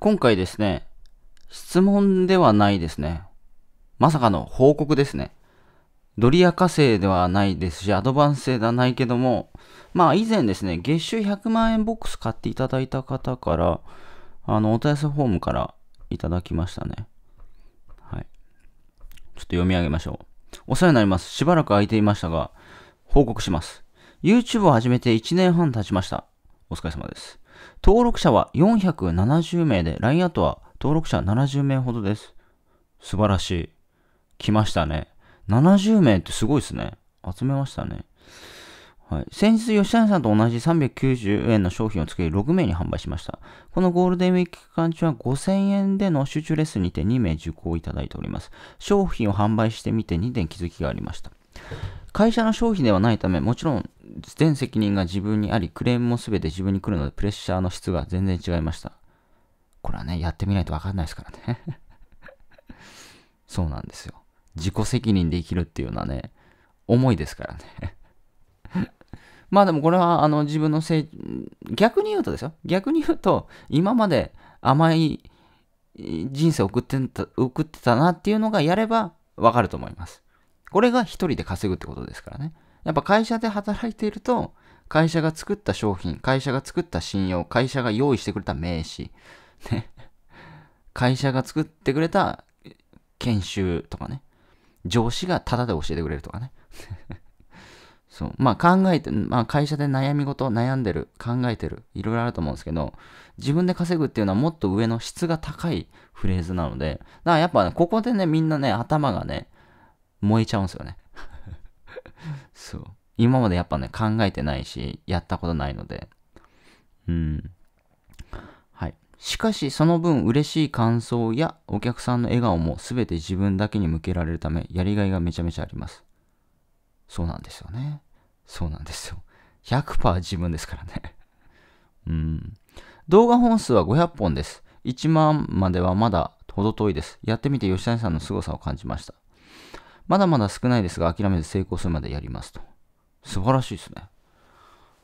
今回ですね、質問ではないですね。まさかの報告ですね。ドリア火星ではないですし、アドバンス製ではないけども、まあ以前ですね、月収100万円ボックス買っていただいた方から、あの、お問い合わせフォームからいただきましたね。はい。ちょっと読み上げましょう。お世話になります。しばらく空いていましたが、報告します。YouTube を始めて1年半経ちました。お疲れ様です。登録者は470名で、LINE アートは登録者70名ほどです。素晴らしい。来ましたね。70名ってすごいですね。集めましたね。はい、先日、吉谷さんと同じ390円の商品を作り、6名に販売しました。このゴールデンウィーク期間中は5000円での集中レッスンにて2名受講いただいております。商品を販売してみて2点気づきがありました。会社の商品ではないため、もちろん全責任が自分にあり、クレームも全て自分に来るので、プレッシャーの質が全然違いました。これはね、やってみないとわかんないですからね そうなんですよ。自己責任で生きるっていうのはね、重いですからね まあでもこれは、あの、自分のせい、逆に言うとですよ。逆に言うと、今まで甘い人生を送ってた、送ってたなっていうのがやればわかると思います。これが一人で稼ぐってことですからね。やっぱ会社で働いていると、会社が作った商品、会社が作った信用、会社が用意してくれた名刺、ね、会社が作ってくれた研修とかね、上司がタダで教えてくれるとかね。そう。まあ考えて、まあ会社で悩み事、悩んでる、考えてる、いろいろあると思うんですけど、自分で稼ぐっていうのはもっと上の質が高いフレーズなので、だからやっぱ、ね、ここでね、みんなね、頭がね、燃えちゃうんですよね。そう。今までやっぱね、考えてないし、やったことないので。うん。はい。しかし、その分、嬉しい感想やお客さんの笑顔も全て自分だけに向けられるため、やりがいがめちゃめちゃあります。そうなんですよね。そうなんですよ。100%自分ですからね うん。動画本数は500本です。1万まではまだ程遠いです。やってみて吉谷さんの凄さを感じました。まだまだ少ないですが、諦めず成功するまでやりますと。素晴らしいですね。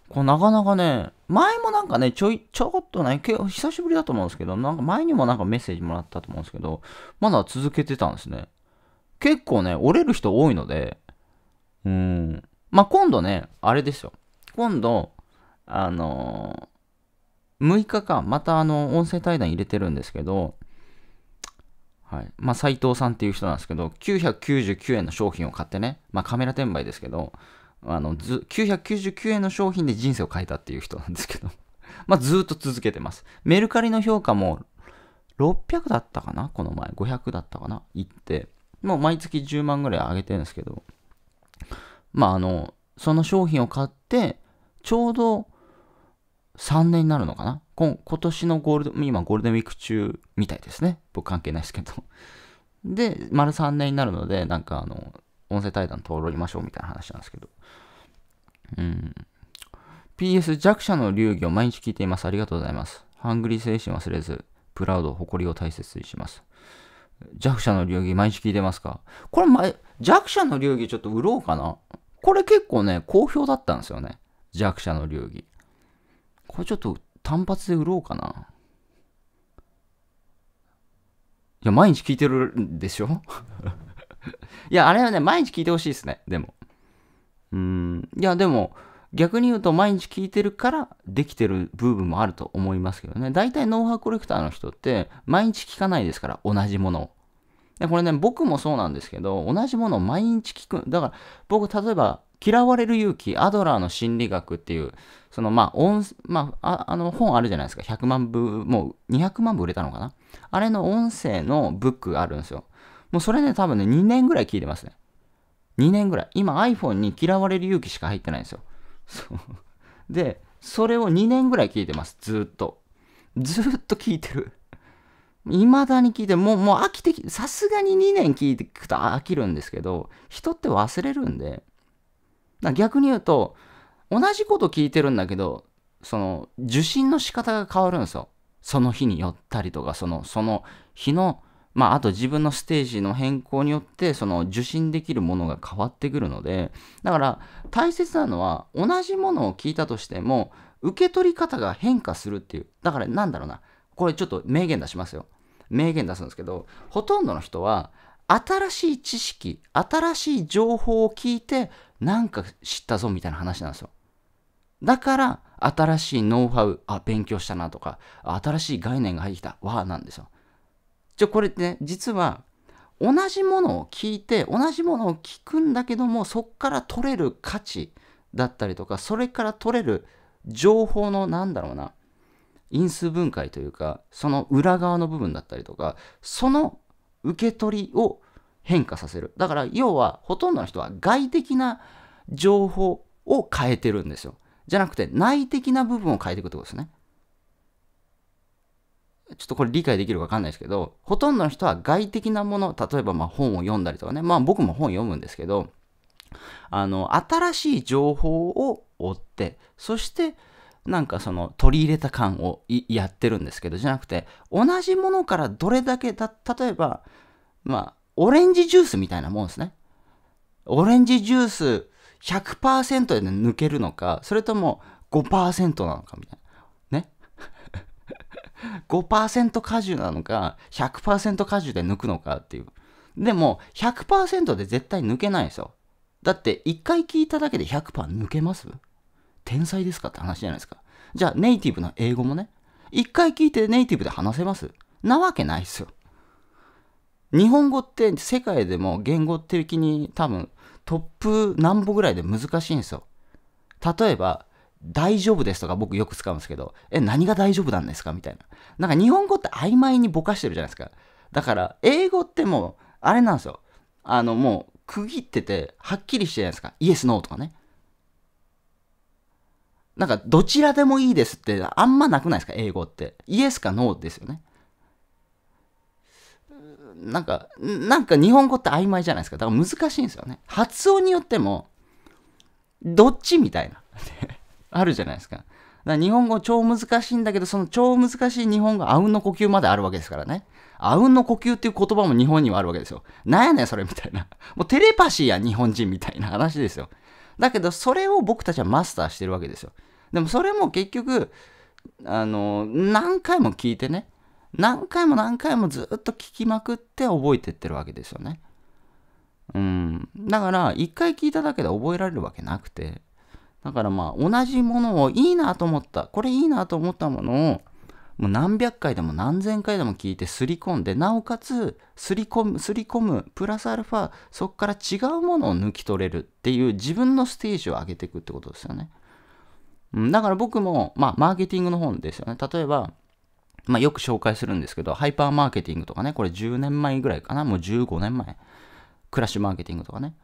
これなかなかね、前もなんかね、ちょい、ちょっとね、結構久しぶりだと思うんですけど、なんか前にもなんかメッセージもらったと思うんですけど、まだ続けてたんですね。結構ね、折れる人多いので、うーん。まあ、今度ね、あれですよ。今度、あのー、6日間、またあの、音声対談入れてるんですけど、はい。まあ、斎藤さんっていう人なんですけど、999円の商品を買ってね、まあ、カメラ転売ですけど、あの、ず、999円の商品で人生を変えたっていう人なんですけど、まあ、ずっと続けてます。メルカリの評価も、600だったかなこの前。500だったかな行って、もう毎月10万ぐらい上げてるんですけど、まあ、あの、その商品を買って、ちょうど3年になるのかな今年のゴールド、今ゴールデンウィーク中みたいですね。僕関係ないですけど。で、丸3年になるので、なんかあの、音声対談通りましょうみたいな話なんですけど。うん。PS 弱者の流儀を毎日聞いています。ありがとうございます。ハングリー精神忘れず、プラウド、誇りを大切にします。弱者の流儀毎日聞いてますかこれ前、弱者の流儀ちょっと売ろうかなこれ結構ね、好評だったんですよね。弱者の流儀。これちょっと単発で売ろうかな。いや、毎日聞いてるんでしょ いや、あれはね、毎日聞いてほしいですね、でも。うん、いや、でも、逆に言うと、毎日聞いてるからできてる部分もあると思いますけどね。大体、ノウハウコレクターの人って、毎日聞かないですから、同じものを。で、これね、僕もそうなんですけど、同じものを毎日聞く。だから、僕、例えば、嫌われる勇気、アドラーの心理学っていう、そのまあ音、まあ、あの本あるじゃないですか。100万部、もう200万部売れたのかなあれの音声のブックがあるんですよ。もうそれね、多分ね、2年ぐらい聞いてますね。2年ぐらい。今 iPhone に嫌われる勇気しか入ってないんですよ。そで、それを2年ぐらい聞いてます。ずっと。ずっと聞いてる。未だに聞いて、もう、もう飽きてき、さすがに2年聞いてくと飽きるんですけど、人って忘れるんで、逆に言うと、同じこと聞いてるんだけど、その、受信の仕方が変わるんですよ。その日によったりとか、その、その日の、まあ、あと自分のステージの変更によって、その受信できるものが変わってくるので、だから大切なのは、同じものを聞いたとしても、受け取り方が変化するっていう。だからなんだろうな。これちょっと名言出しますよ。名言出すんですけど、ほとんどの人は、新しい知識新しい情報を聞いてなんか知ったぞみたいな話なんですよだから新しいノウハウあ勉強したなとか新しい概念が入ってきたわなんですよじゃこれってね実は同じものを聞いて同じものを聞くんだけどもそこから取れる価値だったりとかそれから取れる情報のなんだろうな因数分解というかその裏側の部分だったりとかその受け取りを変化させるだから要はほとんどの人は外的な情報を変えてるんですよじゃなくて内的な部分を変えていくってことですねちょっとこれ理解できるか分かんないですけどほとんどの人は外的なもの例えばま本を読んだりとかねまあ僕も本読むんですけどあの新しい情報を追ってそしてなんかその取り入れた感をやってるんですけどじゃなくて同じものからどれだけだ例えばまあオレンジジュースみたいなもんですねオレンジジュース100%で抜けるのかそれとも5%なのかみたいなね5% 果汁なのか100%果汁で抜くのかっていうでも100%で絶対抜けないですよだって1回聞いただけで100%抜けます天才ですかって話じゃないですか。じゃあネイティブの英語もね、一回聞いてネイティブで話せますなわけないですよ。日本語って世界でも言語的に多分トップ何歩ぐらいで難しいんですよ。例えば、大丈夫ですとか僕よく使うんですけど、え、何が大丈夫なんですかみたいな。なんか日本語って曖昧にぼかしてるじゃないですか。だから、英語ってもう、あれなんですよ。あの、もう、区切ってて、はっきりしてるじゃないですか。イエス、ノーとかね。なんか、どちらでもいいですって、あんまなくないですか英語って。イエスかノーですよね。なんか、なんか日本語って曖昧じゃないですか。だから難しいんですよね。発音によっても、どっちみたいな。あるじゃないですか。だから日本語超難しいんだけど、その超難しい日本語、あうんの呼吸まであるわけですからね。あうんの呼吸っていう言葉も日本にはあるわけですよ。なんやねんそれみたいな。もうテレパシーや日本人みたいな話ですよ。だけど、それを僕たちはマスターしてるわけですよ。でもそれも結局、あの、何回も聞いてね、何回も何回もずっと聞きまくって覚えてってるわけですよね。うん。だから、一回聞いただけで覚えられるわけなくて。だからまあ、同じものをいいなと思った、これいいなと思ったものを、もう何百回でも何千回でも聞いてすり込んで、なおかつ、すり込む、すり込む、プラスアルファ、そこから違うものを抜き取れるっていう自分のステージを上げていくってことですよね。うん、だから僕も、まあ、マーケティングの本ですよね。例えば、まあ、よく紹介するんですけど、ハイパーマーケティングとかね、これ10年前ぐらいかな、もう15年前。クラッシュマーケティングとかね。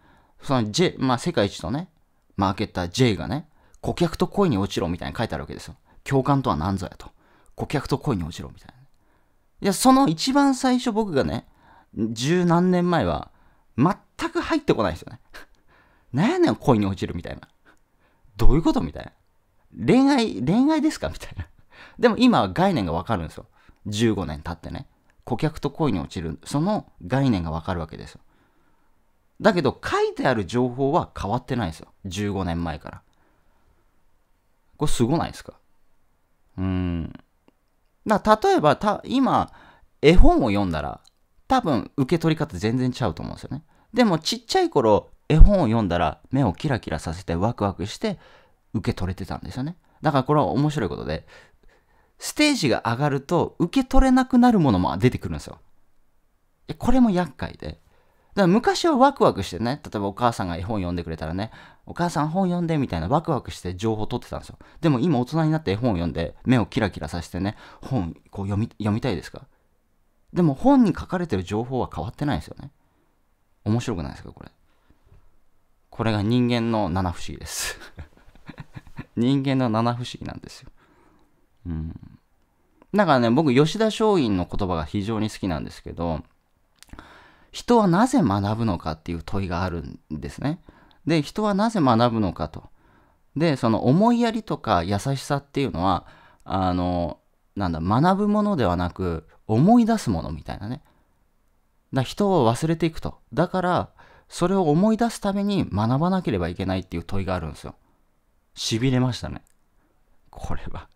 その J、まあ、世界一のね、マーケッター J がね、顧客と恋に落ちろみたいに書いてあるわけですよ。共感とは何ぞやと。顧客と恋に落ちろみたいな。いや、その一番最初僕がね、十何年前は、全く入ってこないですよね。何やねん、恋に落ちるみたいな。どういうことみたいな。恋愛、恋愛ですかみたいな。でも今は概念がわかるんですよ。15年経ってね。顧客と恋に落ちる、その概念がわかるわけですよ。だけど、書いてある情報は変わってないですよ。15年前から。これすごないですかうん。だ例えば、た、今、絵本を読んだら、多分受け取り方全然ちゃうと思うんですよね。でもちっちゃい頃絵本を読んだら目をキラキラさせてワクワクして受け取れてたんですよね。だからこれは面白いことで、ステージが上がると受け取れなくなるものも出てくるんですよ。これも厄介で。だから昔はワクワクしてね、例えばお母さんが絵本読んでくれたらね、お母さん本読んでみたいなワクワクして情報取ってたんですよ。でも今大人になって絵本を読んで目をキラキラさせてね、本こう読み読みたいですかでも本に書かれてる情報は変わってないですよね。面白くないですかこれ。これが人間の七不思議です人間の七不思議なんですよ。うん。だからね、僕、吉田松陰の言葉が非常に好きなんですけど、人はなぜ学ぶのかっていう問いがあるんですね。で、人はなぜ学ぶのかと。で、その思いやりとか優しさっていうのは、あの、なんだ、学ぶものではなく、思い出すものみたいなね。だ人を忘れていくと。だから、それを思い出すために学ばなければいけないっていう問いがあるんですよ。痺れましたね。これは。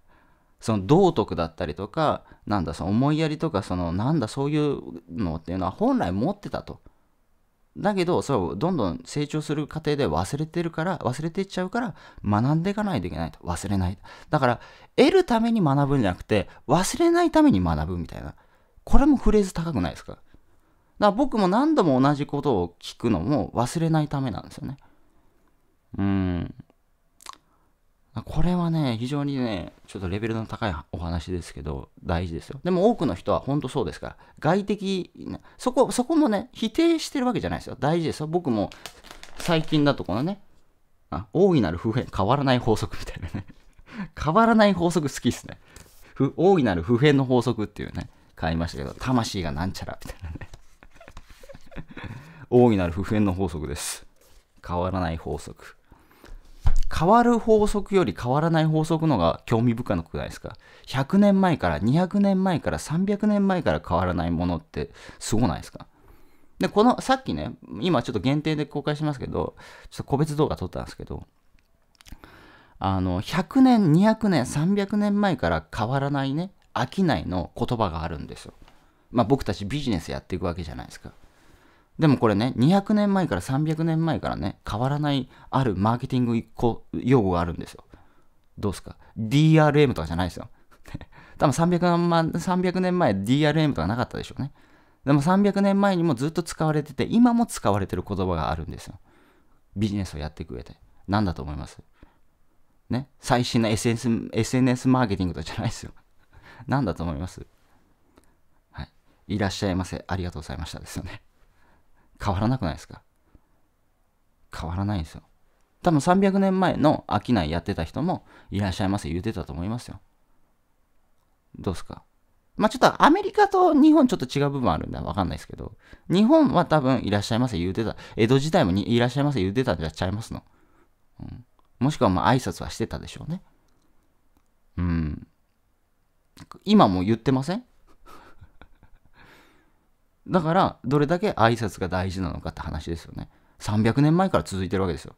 その道徳だったりとか、なんだ、その思いやりとか、そのなんだ、そういうのっていうのは本来持ってたと。だけど、それをどんどん成長する過程で忘れてるから、忘れていっちゃうから、学んでいかないといけないと。忘れない。だから、得るために学ぶんじゃなくて、忘れないために学ぶみたいな。これもフレーズ高くないですかだから僕も何度も同じことを聞くのも忘れないためなんですよね。うん。これはね、非常にね、ちょっとレベルの高いお話ですけど、大事ですよ。でも多くの人は本当そうですから、外的な、そこ、そこもね、否定してるわけじゃないですよ。大事ですよ。僕も最近だとこのね、あ大いなる普遍、変わらない法則みたいなね。変わらない法則好きっすね。大いなる普遍の法則っていうね、買いましたけど、魂がなんちゃらみたいなね。大いなる普遍の法則です。変わらない法則。変わる法則より変わらない法則のが興味深くないですか100年前から200年前から300年前から変わらないものってすごないですかでこのさっきね今ちょっと限定で公開しますけどちょっと個別動画撮ったんですけどあの100年200年300年前から変わらないね商いの言葉があるんですよまあ僕たちビジネスやっていくわけじゃないですかでもこれね、200年前から300年前からね、変わらないあるマーケティング用語があるんですよ。どうすか ?DRM とかじゃないですよ。多分300年 ,300 年前 DRM とかなかったでしょうね。でも300年前にもずっと使われてて、今も使われてる言葉があるんですよ。ビジネスをやっていく上で。何だと思いますね最新の SNS, SNS マーケティングとかじゃないですよ。何 だと思いますはい。いらっしゃいませ。ありがとうございましたですよね。変わらなくないですか変わらないんですよ。多分300年前の商いやってた人もいらっしゃいませ言うてたと思いますよ。どうすかまあ、ちょっとアメリカと日本ちょっと違う部分あるんでわかんないですけど、日本は多分いらっしゃいませ言うてた。江戸時代もいらっしゃいませ言うてたんじゃちゃいますの。うん、もしくはまあ挨拶はしてたでしょうね。うん。今も言ってませんだからどれだけ挨拶が大事なのかって話ですよね300年前から続いてるわけですよ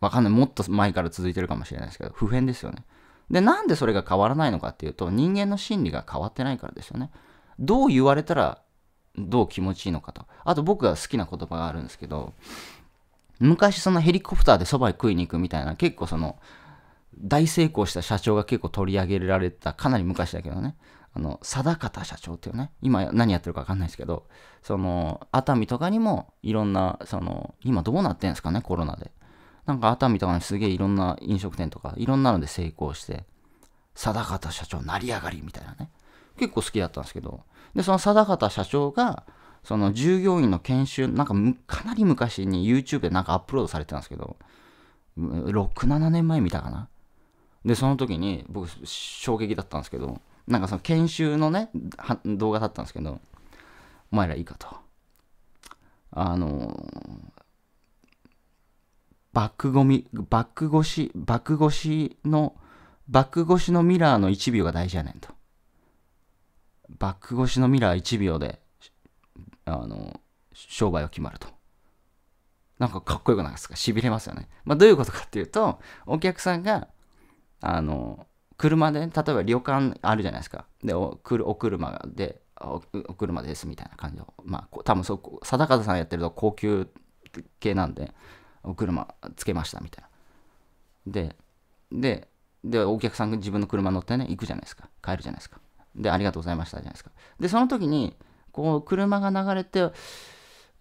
わかんないもっと前から続いてるかもしれないですけど普遍ですよねでなんでそれが変わらないのかっていうと人間の心理が変わってないからですよねどう言われたらどう気持ちいいのかとあと僕が好きな言葉があるんですけど昔そのヘリコプターでそばへ食いに行くみたいな結構その大成功した社長が結構取り上げられたかなり昔だけどねあの、定方社長っていうね、今何やってるか分かんないですけど、その、熱海とかにもいろんな、その、今どうなってんですかね、コロナで。なんか熱海とかにすげえいろんな飲食店とか、いろんなので成功して、定方社長成り上がりみたいなね。結構好きだったんですけど、で、その定方社長が、その従業員の研修、なんかかなり昔に YouTube でなんかアップロードされてたんですけど、6、7年前見たかな。で、その時に僕衝撃だったんですけど、なんかその研修のね、動画だったんですけど、お前らいいかと。あのバックゴミ、バック越し、バック越しの、バック越しのミラーの1秒が大事やねんと。バック越しのミラー1秒で、あの、商売は決まると。なんかかっこよくないですかしびれますよね。まあどういうことかっていうと、お客さんが、あの、車で、ね、例えば旅館あるじゃないですか。で、おお車でお、お車ですみたいな感じの。まあ、多分そこ、定方さんやってると高級系なんで、お車つけましたみたいな。で、で、で、お客さんが自分の車乗ってね、行くじゃないですか。帰るじゃないですか。で、ありがとうございましたじゃないですか。で、その時に、こう、車が流れて、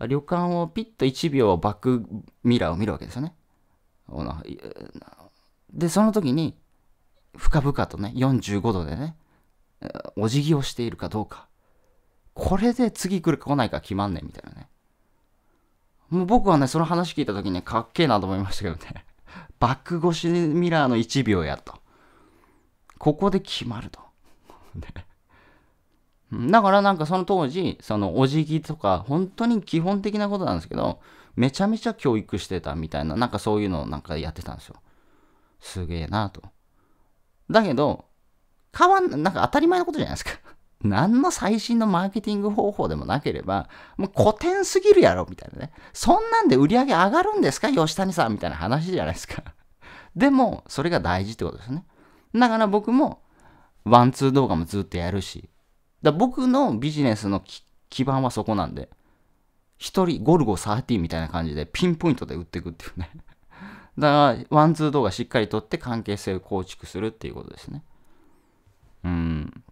旅館をピッと1秒バックミラーを見るわけですよね。で、その時に、深々とね、45度でね、お辞儀をしているかどうか。これで次来るか来ないか決まんねんみたいなね。もう僕はね、その話聞いた時に、ね、かっけえなと思いましたけどね。バック越しミラーの1秒やと。ここで決まると。だからなんかその当時、そのお辞儀とか、本当に基本的なことなんですけど、めちゃめちゃ教育してたみたいな、なんかそういうのをなんかやってたんですよ。すげえなと。だけど、変わん、なんか当たり前のことじゃないですか。何の最新のマーケティング方法でもなければ、もう古典すぎるやろ、みたいなね。そんなんで売り上げ上がるんですか吉谷さんみたいな話じゃないですか。でも、それが大事ってことですね。だから僕も、ワンツー動画もずっとやるし。だ僕のビジネスの基盤はそこなんで、一人ゴルゴ13みたいな感じでピンポイントで売っていくっていうね。だから、ワンツー動画しっかり撮って関係性を構築するっていうことですね。うん。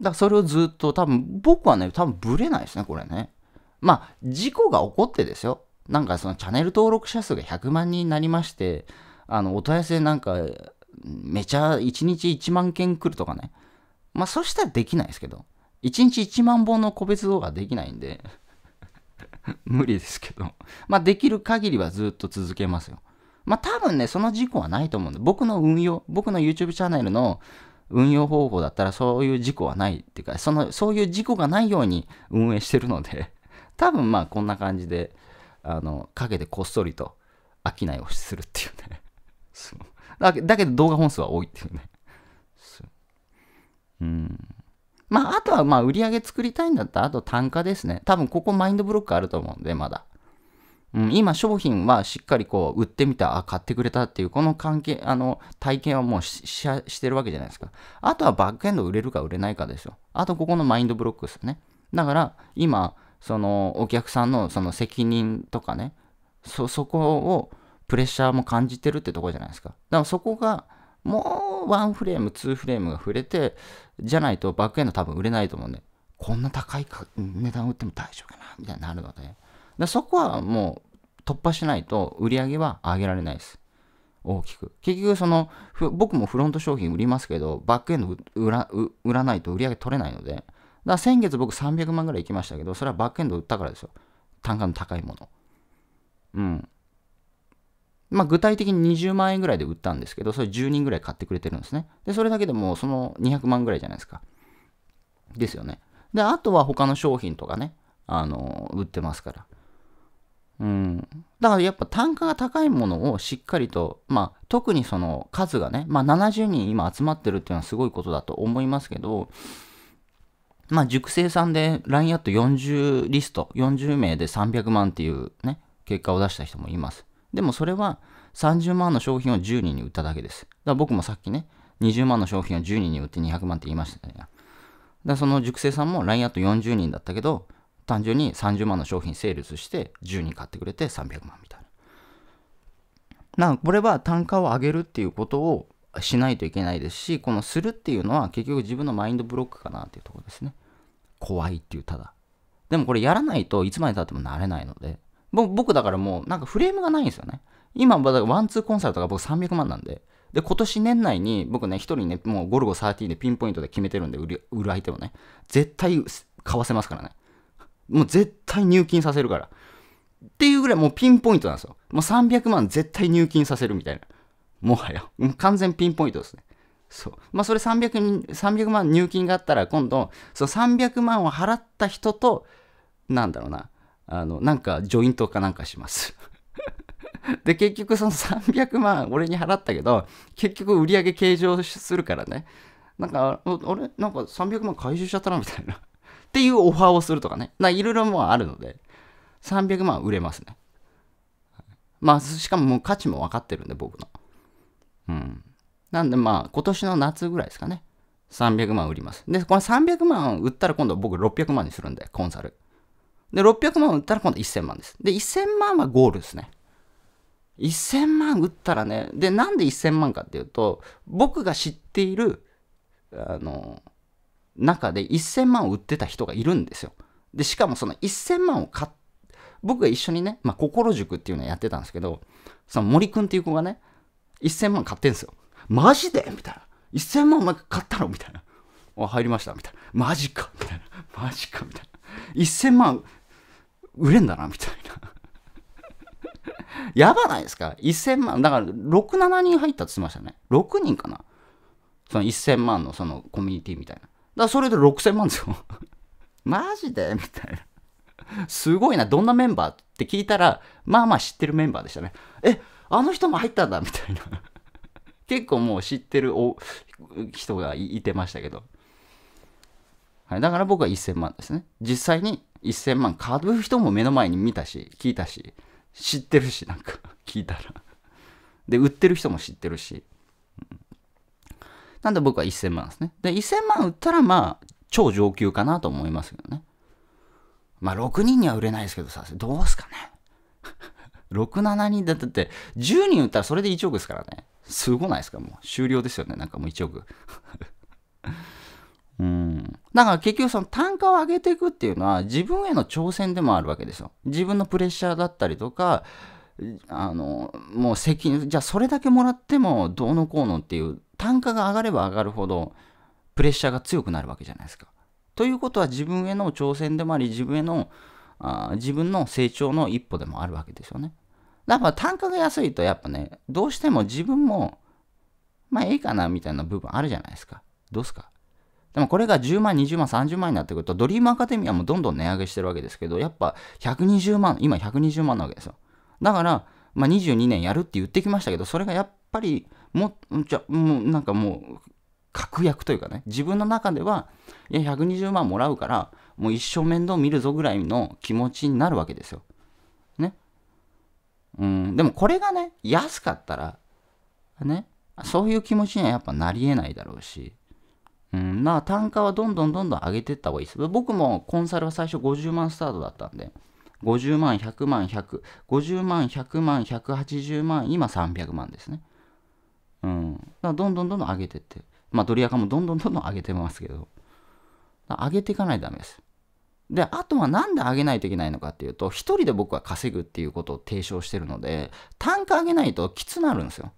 だからそれをずっと多分、僕はね、多分ブレないですね、これね。まあ、事故が起こってですよ。なんかそのチャンネル登録者数が100万人になりまして、あの、お問い合わせなんか、めちゃ1日1万件来るとかね。まあ、そしたらできないですけど。1日1万本の個別動画はできないんで。無理ですけど。まあ、できる限りはずっと続けますよ。まあ、多分ね、その事故はないと思うんで、僕の運用、僕の YouTube チャンネルの運用方法だったらそういう事故はないっていうか、その、そういう事故がないように運営してるので、多分まあこんな感じで、あの、陰でこっそりと商いをするっていうね。そうだけど動画本数は多いっていうね。うん。まあ、あとは、まあ、売り上げ作りたいんだったら、あと単価ですね。多分、ここマインドブロックあると思うんで、まだ。うん、今、商品はしっかりこう、売ってみた、あ、買ってくれたっていう、この関係、あの、体験はもうししてるわけじゃないですか。あとはバックエンド売れるか売れないかですよ。あと、ここのマインドブロックですよね。だから、今、その、お客さんのその責任とかね、そ、そこを、プレッシャーも感じてるってとこじゃないですか。だからそこが、もうワンフレーム、ツーフレームが触れて、じゃないとバックエンド多分売れないと思うんで、こんな高い値段売っても大丈夫かなみたいになるので、そこはもう突破しないと売り上げは上げられないです。大きく。結局その、僕もフロント商品売りますけど、バックエンド売ら売らないと売り上げ取れないので、だから先月僕300万ぐらい行きましたけど、それはバックエンド売ったからですよ。単価の高いもの。うん。まあ、具体的に20万円ぐらいで売ったんですけど、それ10人ぐらい買ってくれてるんですね。で、それだけでもその200万ぐらいじゃないですか。ですよね。で、あとは他の商品とかね、あの、売ってますから。うん。だからやっぱ単価が高いものをしっかりと、まあ、特にその数がね、まあ、70人今集まってるっていうのはすごいことだと思いますけど、まあ、熟成さんで LINE アット40リスト、40名で300万っていうね、結果を出した人もいます。でもそれは30万の商品を10人に売っただけです。だから僕もさっきね、20万の商品を10人に売って200万って言いましたね。だからその熟成さんも LINE アット40人だったけど、単純に30万の商品セールスして10人買ってくれて300万みたいな。なこれは単価を上げるっていうことをしないといけないですし、このするっていうのは結局自分のマインドブロックかなっていうところですね。怖いっていうただ。でもこれやらないといつまでたってもなれないので、僕だからもうなんかフレームがないんですよね。今、ワンツーコンサルとか僕300万なんで。で、今年年内に僕ね、一人ね、もうゴルゴ13でピンポイントで決めてるんで、売る相手をね、絶対買わせますからね。もう絶対入金させるから。っていうぐらいもうピンポイントなんですよ。もう300万絶対入金させるみたいな。もはや。完全ピンポイントですね。そう。まあそれ300、300万入金があったら今度、その300万を払った人と、なんだろうな、あの、なんかジョイントかなんかします。で、結局その300万俺に払ったけど、結局売り上げ計上するからね。なんか、あれなんか300万回収しちゃったなみたいな。っていうオファーをするとかね。いろいろもうあるので、300万売れますね。まあ、しかももう価値も分かってるんで、僕の。うん。なんでまあ、今年の夏ぐらいですかね。300万売ります。で、この300万売ったら今度僕600万にするんで、コンサル。で、600万売ったら今度1000万です。で、1000万はゴールですね。1000万売ったらね、で、なんで1000万かっていうと、僕が知っている、あの、中で1000万を売ってた人がいるんですよ。で、しかもその1000万を買っ僕が一緒にね、まあ、心塾っていうのをやってたんですけど、その森くんっていう子がね、1000万買ってんすよ。マジでみたいな。1000万お前買ったのみたいな。お、入りましたみたいな。マジかみたいな。マジかみたいな。1000万売れんだな、みたいなやばないですか ?1000 万。だから、6、7人入ったって言ってましたね。6人かなその1000万のそのコミュニティみたいな。だからそれで6000万ですよマジでみたいな。すごいな、どんなメンバーって聞いたら、まあまあ知ってるメンバーでしたね。え、あの人も入ったんだみたいな。結構もう知ってるお人がいてましたけど。はい、だから僕は1000万ですね。実際に1000万買う人も目の前に見たし聞いたし知ってるしなんか 聞いたらで売ってる人も知ってるし、うん、なんで僕は1000万ですねで1000万売ったらまあ超上級かなと思いますけどねまあ6人には売れないですけどさどうすかね67 人だって10人売ったらそれで1億ですからねすごないですかもう終了ですよねなんかもう1億 うん、だから結局その単価を上げていくっていうのは自分への挑戦でもあるわけですよ。自分のプレッシャーだったりとかあのもう責任じゃあそれだけもらってもどうのこうのっていう単価が上がれば上がるほどプレッシャーが強くなるわけじゃないですか。ということは自分への挑戦でもあり自分へのあ自分の成長の一歩でもあるわけですよね。だから単価が安いとやっぱねどうしても自分もまあええかなみたいな部分あるじゃないですか。どうすかでもこれが10万、20万、30万になってくると、ドリームアカデミアもどんどん値上げしてるわけですけど、やっぱ120万、今120万なわけですよ。だから、まあ、22年やるって言ってきましたけど、それがやっぱり、も、じゃ、もうなんかもう、確約というかね、自分の中では、いや、120万もらうから、もう一生面倒見るぞぐらいの気持ちになるわけですよ。ね。うん、でもこれがね、安かったら、ね、そういう気持ちにはやっぱなりえないだろうし、うん、まあ単価はどんどんどんどん上げていった方がいいです。僕もコンサルは最初50万スタートだったんで、50万、100万、100、50万、100万、180万、今300万ですね。うん。どんどんどんどん上げてって。まあドリアカもどんどんどんどん上げてますけど、上げていかないとダメです。で、あとはなんで上げないといけないのかっていうと、一人で僕は稼ぐっていうことを提唱してるので、単価上げないときつなるんですよ。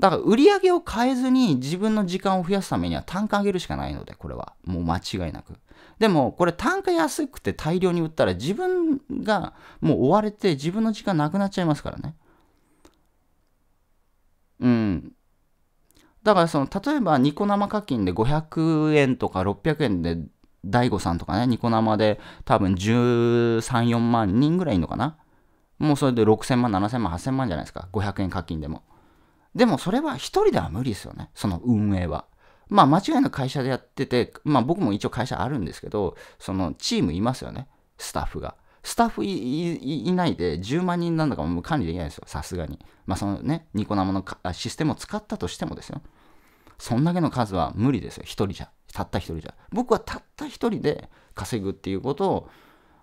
だから売り上げを変えずに自分の時間を増やすためには単価上げるしかないので、これは。もう間違いなく。でも、これ単価安くて大量に売ったら自分がもう追われて自分の時間なくなっちゃいますからね。うん。だからその、例えばニコ生課金で500円とか600円で daigo さんとかね、ニコ生で多分13、4万人ぐらいいるのかな。もうそれで6000万、7000万、8000万じゃないですか。500円課金でも。でもそれは一人では無理ですよね、その運営は。まあ間違いなく会社でやってて、まあ僕も一応会社あるんですけど、そのチームいますよね、スタッフが。スタッフいないで10万人なんだかもう管理できないですよ、さすがに。まあそのね、ニコ生のシステムを使ったとしてもですよ。そんだけの数は無理ですよ、一人じゃ。たった一人じゃ。僕はたった一人で稼ぐっていうことを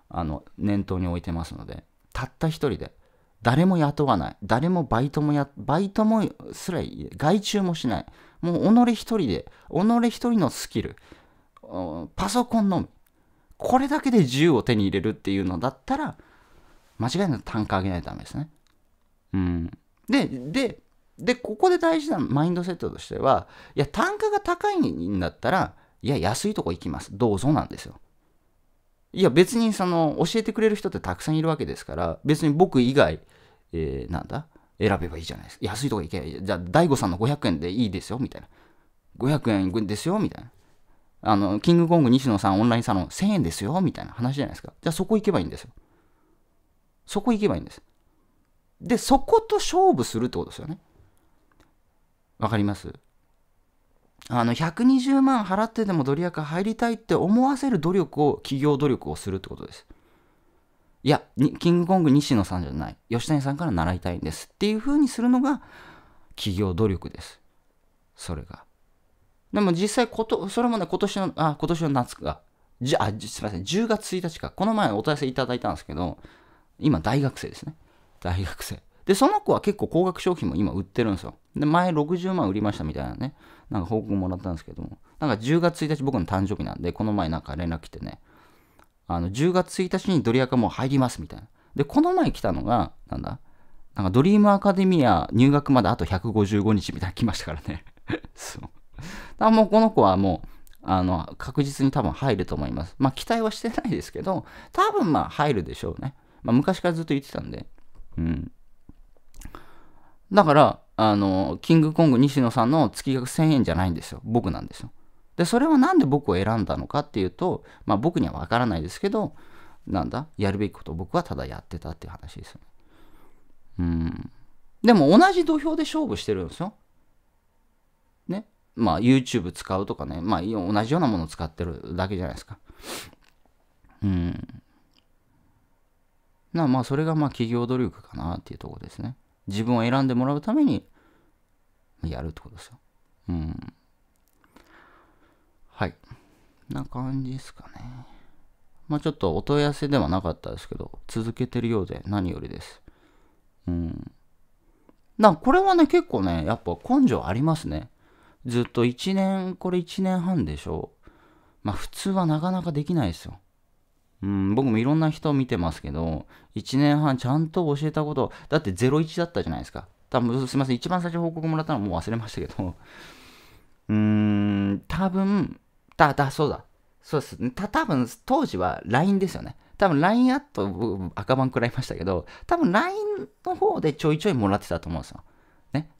あの念頭に置いてますので、たった一人で。誰も雇わない。誰もバイトもや、バイトもすら、外注もしない。もう己一人で、己一人のスキル、パソコンのみ。これだけで自由を手に入れるっていうのだったら、間違いなく単価上げないとダメですね。うん。で、で、で、ここで大事なマインドセットとしては、いや、単価が高いんだったら、いや、安いとこ行きます。どうぞなんですよ。いや別にその教えてくれる人ってたくさんいるわけですから別に僕以外、えー、なんだ選べばいいじゃないですか安いとこ行けばいいじゃあ大悟さんの500円でいいですよみたいな500円ですよみたいなあのキングコング西野さんオンラインサロン1000円ですよみたいな話じゃないですかじゃあそこ行けばいいんですよそこ行けばいいんですでそこと勝負するってことですよねわかりますあの120万払ってでもドリアカ入りたいって思わせる努力を企業努力をするってことですいやキングコング西野さんじゃない吉谷さんから習いたいんですっていうふうにするのが企業努力ですそれがでも実際ことそれもね今年のあ今年の夏かじゃあすいません10月1日かこの前お問い合わせいただいたんですけど今大学生ですね大学生でその子は結構高額商品も今売ってるんですよで前60万売りましたみたいなねなんか報告もらったんですけども、なんか10月1日僕の誕生日なんで、この前なんか連絡来てね、あの、10月1日にドリアカも入りますみたいな。で、この前来たのが、なんだなんかドリームアカデミア入学まであと155日みたいな来ましたからね。そう。だもうこの子はもう、あの、確実に多分入ると思います。まあ期待はしてないですけど、多分まあ入るでしょうね。まあ昔からずっと言ってたんで。うん。だから、あの、キングコング西野さんの月額1000円じゃないんですよ。僕なんですよ。で、それはなんで僕を選んだのかっていうと、まあ僕にはわからないですけど、なんだ、やるべきことを僕はただやってたっていう話ですよね。うん。でも同じ土俵で勝負してるんですよ。ね。まあ YouTube 使うとかね、まあ同じようなものを使ってるだけじゃないですか。うん。なまあそれがまあ企業努力かなっていうとこですね。自分を選んでもらうためにやるってことですよ。うん。はい。な感じですかね。まあちょっとお問い合わせではなかったですけど、続けてるようで何よりです。うん。なこれはね、結構ね、やっぱ根性ありますね。ずっと1年、これ1年半でしょう。まあ普通はなかなかできないですよ。うん、僕もいろんな人を見てますけど、1年半ちゃんと教えたこと、だって01だったじゃないですか。多分すみません、一番最初報告もらったのはもう忘れましたけど、うーん、多分、だ、だ、そうだ。そうです。た、多分当時は LINE ですよね。多分 LINE アット、僕赤番食らいましたけど、多分 LINE の方でちょいちょいもらってたと思うんですよ。ね。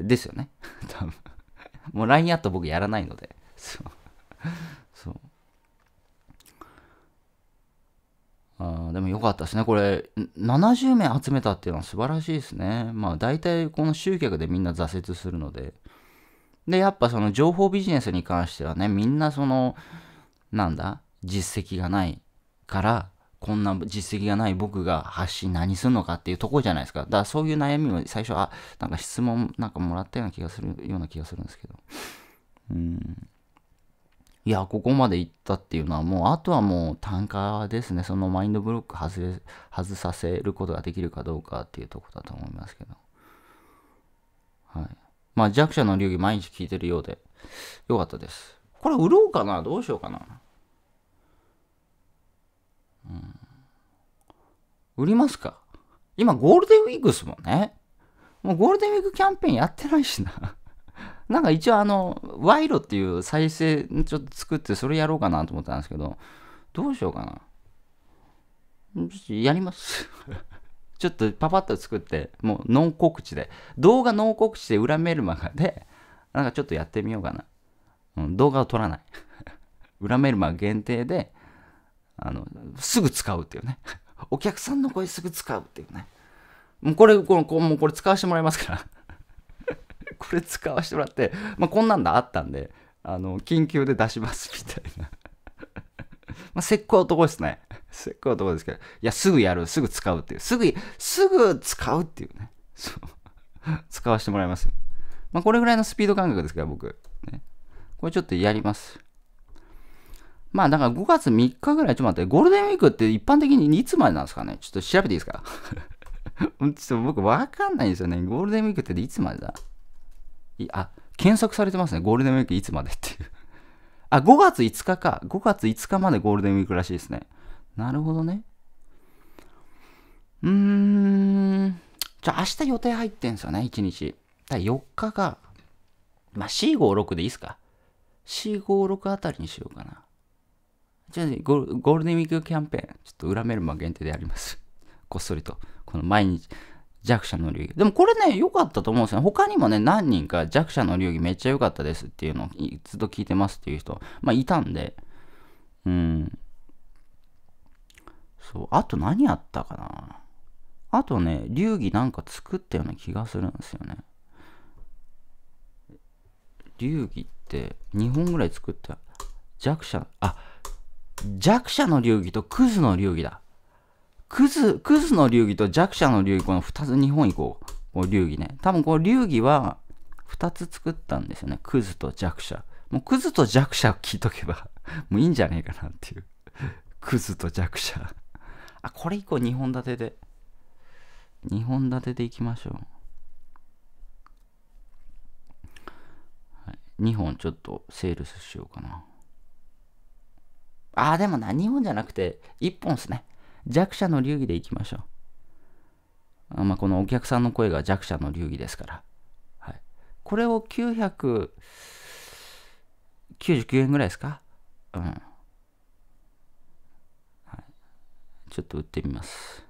ですよね。多分。もう LINE アット僕やらないので。そう。あでも良かったですね。これ、70名集めたっていうのは素晴らしいですね。まあ大体この集客でみんな挫折するので。で、やっぱその情報ビジネスに関してはね、みんなその、なんだ、実績がないから、こんな実績がない僕が発信何すんのかっていうとこじゃないですか。だからそういう悩みを最初、あ、なんか質問なんかもらったような気がする、ような気がするんですけど。うん。いや、ここまで行ったっていうのはもう、あとはもう単価ですね。そのマインドブロック外れ、外させることができるかどうかっていうとこだと思いますけど。はい。まあ弱者の流儀毎日聞いてるようで、よかったです。これ売ろうかなどうしようかなうん。売りますか今ゴールデンウィークですもんね。もうゴールデンウィークキャンペーンやってないしななんか一応あの、賄賂っていう再生ちょっと作ってそれやろうかなと思ったんですけど、どうしようかな。やります。ちょっとパパッと作って、もうノン告知で、動画ノン告知で裏メルマガで、なんかちょっとやってみようかな。うん、動画を撮らない。裏メルマガ限定で、あの、すぐ使うっていうね。お客さんの声すぐ使うっていうね。もうこれ、このこもうこれ使わせてもらいますから。これ使わせてもらって、まあ、こんなんだあったんで、あの、緊急で出しますみたいな。まあ、せっこい男ですね。せっこい男ですけど、いや、すぐやる、すぐ使うっていう、すぐ、すぐ使うっていうね。そう。使わせてもらいます。まあ、これぐらいのスピード感覚ですから、僕。ね、これちょっとやります。まあ、だから5月3日ぐらい、ちょっと待って、ゴールデンウィークって一般的にいつまでなんですかねちょっと調べていいですか ちょっと僕わかんないんですよね。ゴールデンウィークっていつまでだあ、検索されてますね。ゴールデンウィークいつまでっていうあ、5月5日か。5月5日までゴールデンウィークらしいですね。なるほどね。うーん。じゃあ明日予定入ってんすよね、1日。だ4日が、まあ、C56 でいいっすか。C56 あたりにしようかな。じゃあ、ゴールデンウィークキャンペーン、ちょっと裏メルマ限定でやります。こっそりと。この毎日、弱者の流儀。でもこれね、良かったと思うんですよね。他にもね、何人か弱者の流儀めっちゃ良かったですっていうのをずっと聞いてますっていう人、まあいたんで。うん。そう。あと何やったかな。あとね、流儀なんか作ったような気がするんですよね。流儀って2本ぐらい作った。弱者、あ、弱者の流儀とクズの流儀だ。クズ、クズの流儀と弱者の流儀、この二つ、日本こう。こ流儀ね。多分この流儀は二つ作ったんですよね。クズと弱者。もうクズと弱者を聞いとけば、もういいんじゃねえかなっていう。クズと弱者。あ、これ以降二本立てで。二本立てでいきましょう。はい、本ちょっとセールスしようかな。あ、でも何本じゃなくて一本っすね。弱者の流儀でいきましょう。あまあ、このお客さんの声が弱者の流儀ですから。はい、これを999円ぐらいですかうん、はい。ちょっと売ってみます。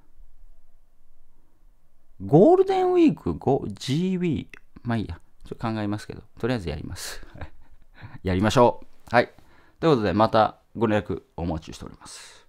ゴールデンウィーク 5GB。まあいいや。ちょっと考えますけど、とりあえずやります。やりましょう。はい。ということで、またご連絡お待ちしております。